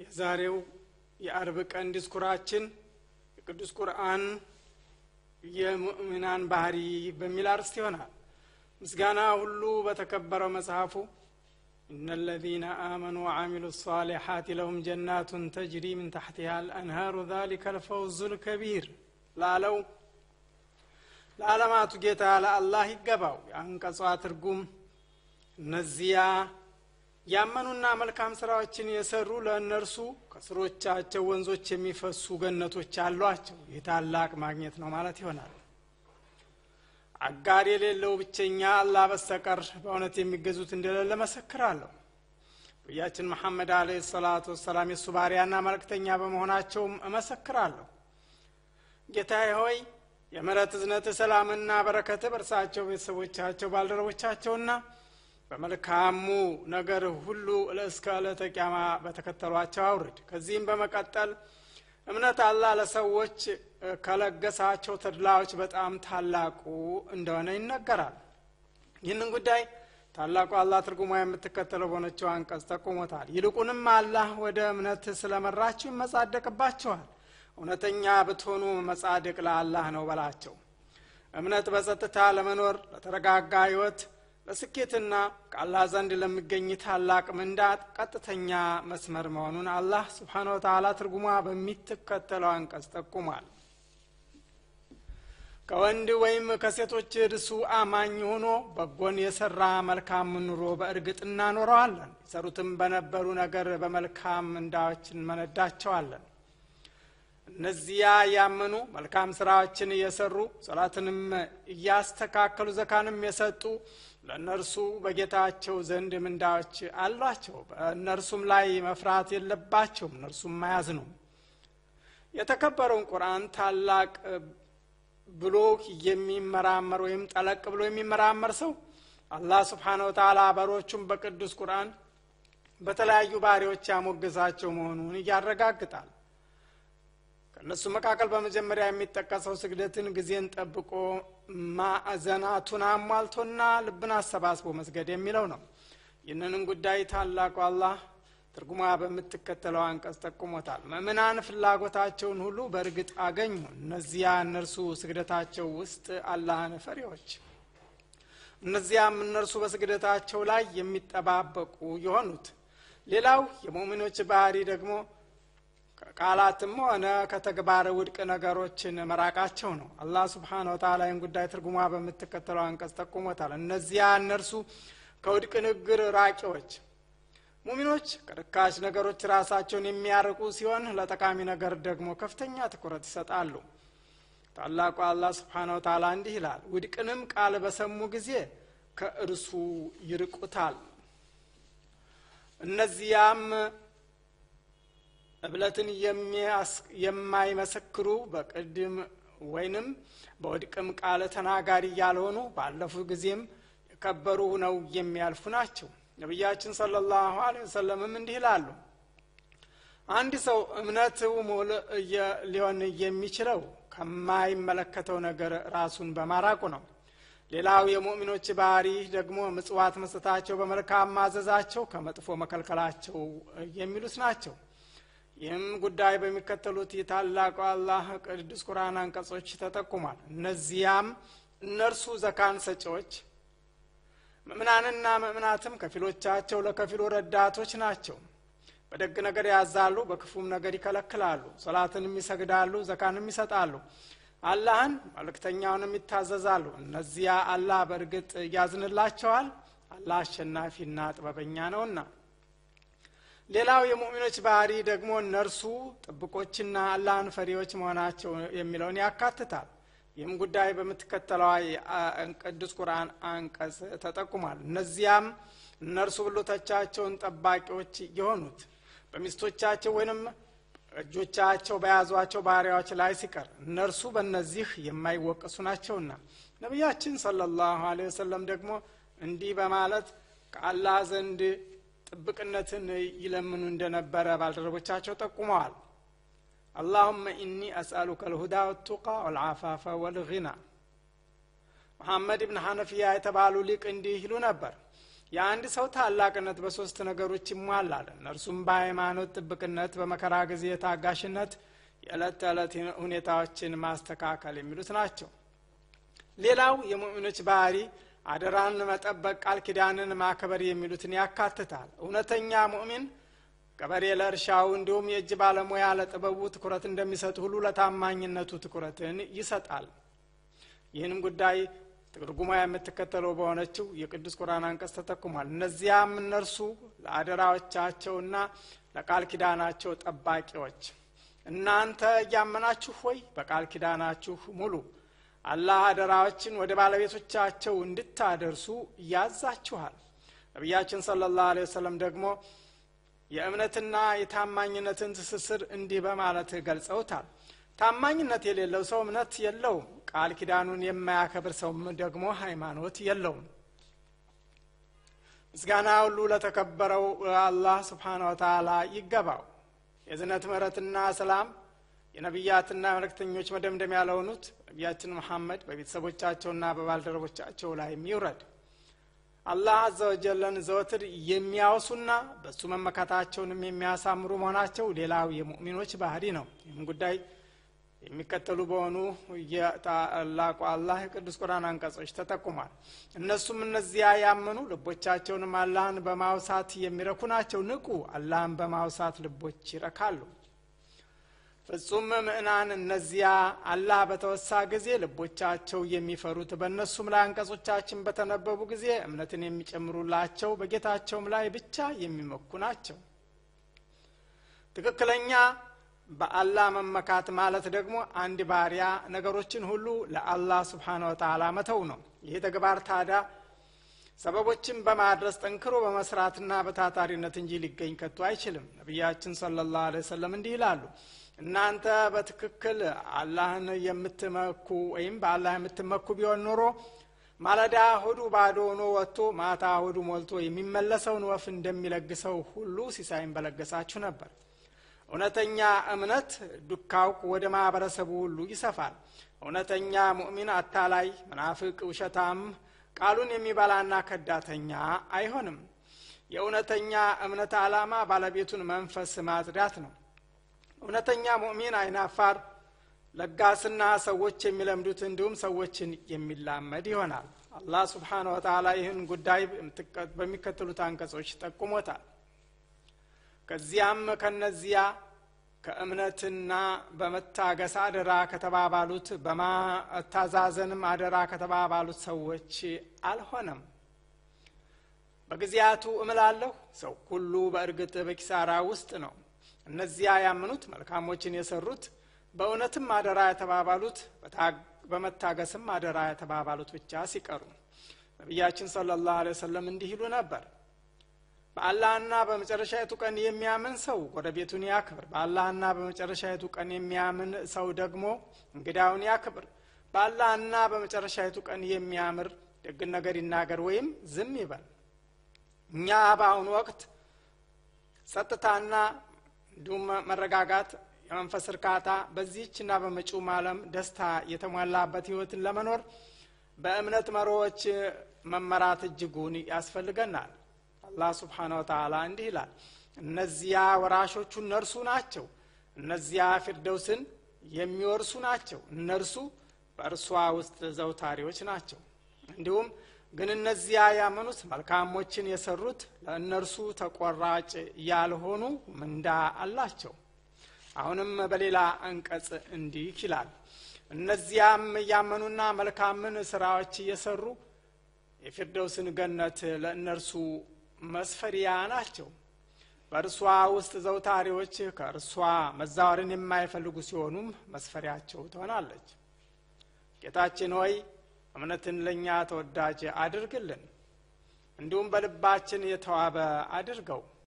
የዛሬው የአርብ ቀን ዲስኩራችን የቅዱስ ቁርአን የሙእሚናን ባህሪ በሚል سيونا ይሆናል هلو ሁሉ በተከበረው መጽሐፉ ان الذين امنوا وعملوا الصالحات لهم جنات تجري من تحتها الانهار ذلك الفوز الكبير لالو لعلمات جيتا على الله يغباو يعني قصوا ترغم نزيا ያመኑና መልካም ስራዎችን የሰሩ ለእነርሱ ከስሮቻቸው ወንዞች የሚፈሱ ገነቶች አሏቸው። የታላቅ ማግኘት ነው ማለት ይሆናል። አጋር የሌለው ብቸኛ አላህ በስተቀር በእውነት የሚገዙት እንደሌለ መሰክራለሁ። ነቢያችን መሐመድ አለይሂ ሰላቱ ወሰላም የእሱ ባሪያና መልእክተኛ በመሆናቸውም እመሰክራለሁ። ጌታዬ ሆይ የምሕረት እዝነት፣ ሰላምና በረከት በእርሳቸው ቤተሰቦቻቸው፣ ባልደረቦቻቸውና በመልካሙ ነገር ሁሉ እስከ ዕለተ ቂያማ በተከተሏቸው አውርድ። ከዚህም በመቀጠል እምነት አላ ለሰዎች ከለገሳቸው ተድላዎች በጣም ታላቁ እንደሆነ ይነገራል። ይህንን ጉዳይ ታላቁ አላ ትርጉሟ የምትከተለው በሆነችው አንቀጽ ጠቁሞታል። ይልቁንም አላህ ወደ እምነት ስለመራችሁ ይመጻደቅባችኋል። እውነተኛ ብትሆኑ መጻደቅ ለአላህ ነው በላቸው። እምነት በጸጥታ ለመኖር ለተረጋጋ ህይወት ለስኬትና ከአላህ ዘንድ ለሚገኝ ታላቅ ምንዳት ቀጥተኛ መስመር መሆኑን አላህ ስብሓን ወተላ ትርጉሟ በሚትከተለው አንቀጽ ጠቁሟል ከወንድ ወይም ከሴቶች እርሱ አማኝ ሆኖ በጎን የሰራ መልካም ኑሮ በእርግጥ እናኖረዋለን የሰሩትም በነበሩ ነገር በመልካም እንዳዎችን መነዳቸዋለን እነዚያ ያመኑ መልካም ስራዎችን እየሰሩ ሰላትንም እያስተካከሉ ዘካንም የሰጡ ለእነርሱ በጌታቸው ዘንድ ምንዳዎች አሏቸው በእነርሱም ላይ መፍራት የለባቸውም እነርሱም ነው። የተከበረውን ቁርአን ታላቅ ብሎ የሚመራመር ወይም ጠለቅ ብሎ የሚመራመር ሰው አላህ ስብሓን ወተላ በሮቹም በቅዱስ ቁርአን በተለያዩ ባህሪዎች ያሞገዛቸው መሆኑን እያረጋግጣል ከእነሱ መካከል በመጀመሪያ የሚጠቀሰው ስግደትን ጊዜን ጠብቆ ማዕዘናቱን አሟልቶና ልብን አሰባስቦ መስገድ የሚለው ነው ይህንንን ጉዳይ ታላቁ አላህ ትርጉማ በምትከተለው አንቀጽ ጠቁሞታል መምናን ፍላጎታቸውን ሁሉ በእርግጥ አገኙ እነዚያ እነርሱ ስግደታቸው ውስጥ አላህን ፈሪዎች እነዚያም እነርሱ በስግደታቸው ላይ የሚጠባበቁ የሆኑት ሌላው የሙእሚኖች ባህሪ ደግሞ ቃላትም ሆነ ከተግባር ውድቅ ነገሮችን መራቃቸው ነው አላህ ስብሓን ወተላ ይህን ጉዳይ ትርጉሟ በምትከተለው አንቀጽ ጠቁሞታል እነዚያ እነርሱ ከውድቅ ንግግር ራቂዎች ሙሚኖች ቅርካሽ ነገሮች ራሳቸውን የሚያርቁ ሲሆን ለጠቃሚ ነገር ደግሞ ከፍተኛ ትኩረት ይሰጣሉ ታላቁ አላ ስብን ወተላ እንዲህ ይላል ውድቅንም ቃል በሰሙ ጊዜ ከእርሱ ይርቁታል እነዚያም እብለትን የማይመሰክሩ በቅድም ወይንም በወድቅም ቃለ ተናጋሪ ያልሆኑ ባለፉ ጊዜም የከበሩ ነው የሚያልፉ ናቸው ነቢያችን ሰለ ላሁ ወሰለምም እንዲህ ይላሉ አንድ ሰው እምነት ሙል ሊሆን የሚችለው ከማይመለከተው ነገር ራሱን በማራቁ ነው ሌላው የሙእሚኖች ባህሪ ደግሞ ምጽዋት መስጠታቸው በመልካም ማዘዛቸው ከመጥፎ መከልከላቸው የሚሉት ናቸው ይህም ጉዳይ በሚከተሉት የታላቁ አላህ ቅዱስ ቁርአን አንቀጾች ተጠቁሟል እነዚያም እነርሱ ዘካን ሰጪዎች ምእምናንና ምእምናትም ከፊሎቻቸው ለከፊሉ ረዳቶች ናቸው በደግ ነገር ያዛሉ በክፉም ነገር ይከለክላሉ ሰላትንም ይሰግዳሉ ዘካንም ይሰጣሉ አላህን መልእክተኛውንም ይታዘዛሉ እነዚያ አላህ በእርግጥ ያዝንላቸዋል አላህ አሸናፊና ጥበበኛ ነውና ሌላው የሙእሚኖች ባህሪ ደግሞ እነርሱ ጥብቆችና አላህን ፈሪዎች መሆናቸው የሚለውን ያካትታል። ይህም ጉዳይ በምትከተለዋ ቅዱስ ቁርአን አንቀጽ ተጠቁሟል። እነዚያም እነርሱ ብሎቶቻቸውን ጠባቂዎች የሆኑት በሚስቶቻቸው ወይንም እጆቻቸው በያዟቸው ባህሪያዎች ላይ ሲቀር እነርሱ በእነዚህ የማይወቀሱ ናቸውና ነቢያችን ሰለላሁ ዐለይሂ ወሰለም ደግሞ እንዲህ በማለት ከአላህ ዘንድ ጥብቅነትን ይለምኑ እንደነበረ ባልደረቦቻቸው ጠቁመዋል አላሁመ ኢኒ አስአሉከ ልሁዳ ወቱቃ ወልዓፋፈ ወልግና መሐመድ ብን ሐነፊያ የተባሉ ሊቅ እንዲህ ይሉ ነበር የአንድ ሰው ታላቅነት በሶስት ነገሮች ይሟላል እነርሱም በሃይማኖት ጥብቅነት በመከራ ጊዜ የታጋሽነት የዕለት ተዕለት ሁኔታዎችን ማስተካከል የሚሉት ናቸው ሌላው የሙእሚኖች ባህሪ አደራን መጠበቅ ቃል ኪዳንን ማክበር የሚሉትን ያካትታል እውነተኛ ሙእሚን ቀበሬ ለእርሻው እንዲሁም የእጅ ባለሙያ ለጥበቡ ትኩረት እንደሚሰጥ ሁሉ ለታማኝነቱ ትኩረትን ይሰጣል ይህንም ጉዳይ ትርጉማ የምትከተለው በሆነችው የቅዱስ ቁርን አንቀጽ ተጠቁሟል እነዚያም እነርሱ ለአደራዎቻቸውና ለቃል ኪዳናቸው ጠባቂዎች እናንተ እያመናችሁ ሆይ በቃል ኪዳናችሁ ሙሉ አላህ አደራዎችን ወደ ባለቤቶቻቸው እንድታደርሱ ያዛችኋል ነቢያችን ሰለላሁ ዐለይሂ ወሰለም ደግሞ የእምነትና የታማኝነትን ትስስር እንዲህ በማለት ገልጸውታል ታማኝነት የሌለው ሰው እምነት የለውም ቃል ኪዳኑን የማያከብር ሰውም ደግሞ ሃይማኖት የለውም ምስጋና ሁሉ ለተከበረው አላህ ስብሓን ወተላ ይገባው የዝነት ምረትና ሰላም የነቢያትና መልእክተኞች መደምደም ያለሆኑት ነቢያችን መሐመድ በቤተሰቦቻቸውና በባልደረቦቻቸው ላይ የሚውረድ አላህ አዘ ወጀለን ዘወትር የሚያወሱና በእሱ መመካታቸውንም የሚያሳምሩ መሆናቸው ሌላው የሙእሚኖች ባህሪ ነው ይህም ጉዳይ የሚከተሉ በሆኑ የታላቁ አላህ የቅዱስ ቁርን አንቀጾች ተጠቁሟል እነሱም እነዚያ ያመኑ ልቦቻቸውንም አላህን በማውሳት የሚረኩ ናቸው ንቁ አላህን በማውሳት ልቦች ይረካሉ ፍጹም ምእናን እነዚያ አላህ በተወሳ ጊዜ ልቦቻቸው የሚፈሩት በእነሱም ላይ አንቀጾቻችን በተነበቡ ጊዜ እምነትን የሚጨምሩላቸው በጌታቸውም ላይ ብቻ የሚመኩ ናቸው ትክክለኛ በአላህ መመካት ማለት ደግሞ አንድ ባሪያ ነገሮችን ሁሉ ለአላህ ስብሓን ወተላ መተው ነው ይህ ተግባር ታዲያ ሰበቦችን በማድረስ ጠንክሮ በመስራትና በታታሪነት እንጂ ሊገኝ ከቶ አይችልም ነቢያችን ሰለላሁ ላሁ ሰለም እንዲህ ይላሉ እናንተ በትክክል አላህን የምትመኩ ወይም በአላህ የምትመኩ ቢሆን ኑሮ ማለዳ ሆዱ ባዶ ሆኖ ወጥቶ ማታ ሆዱ ሞልቶ የሚመለሰውን ወፍ እንደሚለግሰው ሁሉ ሲሳይን በለገሳችሁ ነበር። እውነተኛ እምነት ዱካው ወደ ማህበረሰቡ ሁሉ ይሰፋል። እውነተኛ ሙእሚን አታላይ፣ መናፍቅ፣ ውሸታም፣ ቃሉን የሚበላና ከዳተኛ አይሆንም። የእውነተኛ እምነት ዓላማ ባለቤቱን መንፈስ ማጽዳት ነው። እውነተኛ ሙእሚን አይናፋር ለጋስና ሰዎች የሚለምዱት እንዲሁም ሰዎችን የሚላመድ ይሆናል አላህ ስብሓን ወተላ ይህን ጉዳይ በሚከተሉት አንቀጾች ጠቁሞታል ከዚያም ከነዚያ ከእምነትና በመታገስ አደራ ከተባባሉት በማታዛዘንም አደራ ከተባባሉት ሰዎች አልሆነም በጊዜያቱ እምላለሁ ሰው ሁሉ በእርግጥ በኪሳራ ውስጥ ነው እነዚያ ያመኑት መልካሞችን የሰሩት በእውነትም አደራ የተባባሉት በመታገስም አደራ የተባባሉት ብቻ ሲቀሩ ነቢያችን ሰለላሁ ዐለይሂ ወሰለም እንዲህ ይሉ ነበር በአላህና የቱ ቀን የሚያምን ሰው ጎረቤቱን ያክብር በአላህና የቱ ቀን የሚያምን ሰው ደግሞ እንግዳውን ያክብር በአላህና የቱ ቀን የሚያምር ደግን ነገር ይናገር ወይም ዝም ይበል እኛ በአሁኑ ወቅት ጸጥታና እንዲሁም መረጋጋት፣ የመንፈስ እርካታ በዚህችና በመጪው ዓለም ደስታ የተሟላበት ህይወትን ለመኖር በእምነት መሮዎች መመራት እጅጉን ያስፈልገናል። አላህ ስብሓነ ወተዓላ እንዲህ ይላል፣ እነዚያ ወራሾቹ እነርሱ ናቸው፣ እነዚያ ፊርደውስን የሚወርሱ ናቸው፣ እነርሱ በእርሷ ውስጥ ዘውታሪዎች ናቸው። እንዲሁም ግን እነዚያ ያመኑት መልካሞችን የሰሩት ለእነርሱ ተቆራጭ ያልሆኑ ምንዳ አላቸው አሁንም በሌላ አንቀጽ እንዲህ ይላል እነዚያም እያመኑና መልካምን ስራዎች እየሰሩ የፊርደውስን ገነት ለእነርሱ መስፈሪያ ናቸው በእርሷ ውስጥ ዘውታሪዎች ከእርሷ መዛወርን የማይፈልጉ ሲሆኑም መስፈሪያቸው ትሆናለች ጌታችን ሆይ እምነትን ለእኛ ተወዳጅ አድርግልን እንዲሁም በልባችን የተዋበ አድርገው